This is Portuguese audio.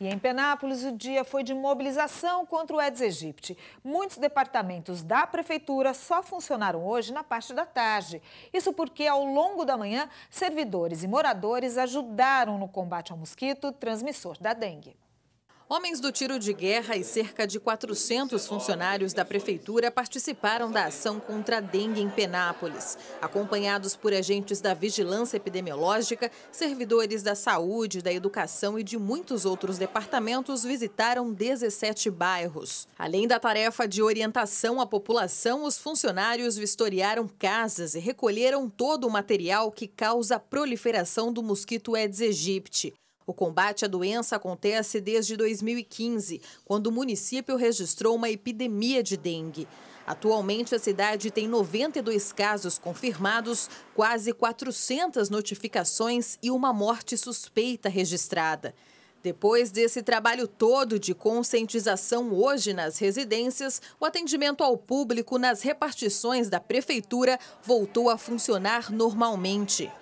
E em Penápolis, o dia foi de mobilização contra o Aedes aegypti. Muitos departamentos da prefeitura só funcionaram hoje na parte da tarde. Isso porque, ao longo da manhã, servidores e moradores ajudaram no combate ao mosquito transmissor da dengue. Homens do tiro de guerra e cerca de 400 funcionários da prefeitura participaram da ação contra a dengue em Penápolis. Acompanhados por agentes da vigilância epidemiológica, servidores da saúde, da educação e de muitos outros departamentos visitaram 17 bairros. Além da tarefa de orientação à população, os funcionários vistoriaram casas e recolheram todo o material que causa a proliferação do mosquito Aedes aegypti. O combate à doença acontece desde 2015, quando o município registrou uma epidemia de dengue. Atualmente, a cidade tem 92 casos confirmados, quase 400 notificações e uma morte suspeita registrada. Depois desse trabalho todo de conscientização hoje nas residências, o atendimento ao público nas repartições da prefeitura voltou a funcionar normalmente.